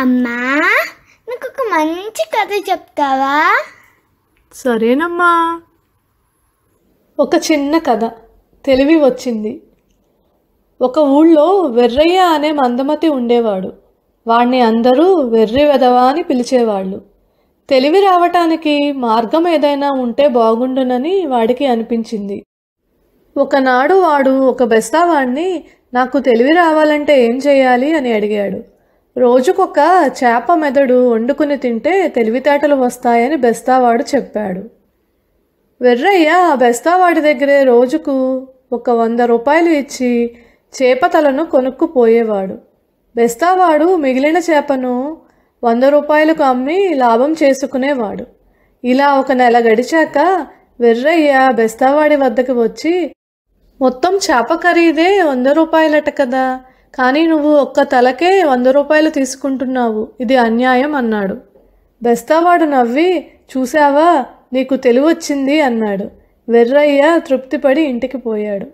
అమ్మా నాకు ఒక మంచి కథ చెప్తావా సరేనమ్మా ఒక చిన్న కథ తెలివి వచ్చింది ఒక ఊళ్ళో వెర్రయ్య అనే మందమతి ఉండేవాడు వాణ్ణి అందరూ వెర్రి వెదవా అని పిలిచేవాళ్ళు తెలివి రావటానికి మార్గం ఏదైనా ఉంటే బాగుండునని వాడికి అనిపించింది ఒకనాడు వాడు ఒక బెస్తావాణ్ణి నాకు తెలివి రావాలంటే ఏం చేయాలి అని అడిగాడు రోజుకొక చేప మెదడు వండుకుని తింటే తెలివితేటలు వస్తాయని బెస్తావాడు చెప్పాడు వెర్రయ్య ఆ బెస్తావాడి దగ్గరే రోజుకు ఒక వంద రూపాయలు ఇచ్చి చేపతలను కొనుక్కుపోయేవాడు బెస్తావాడు మిగిలిన చేపను వంద రూపాయలకు అమ్మి లాభం చేసుకునేవాడు ఇలా ఒక నెల గడిచాక వెర్రయ్య బెస్తావాడి వద్దకు వచ్చి మొత్తం చేప ఖరీదే వంద రూపాయలట కదా కానీ నువ్వు ఒక్క తలకే వంద రూపాయలు తీసుకుంటున్నావు ఇది అన్యాయం అన్నాడు బెస్తావాడు నవ్వి చూశావా నీకు తెలివొచ్చింది అన్నాడు వెర్రయ్య తృప్తిపడి ఇంటికి పోయాడు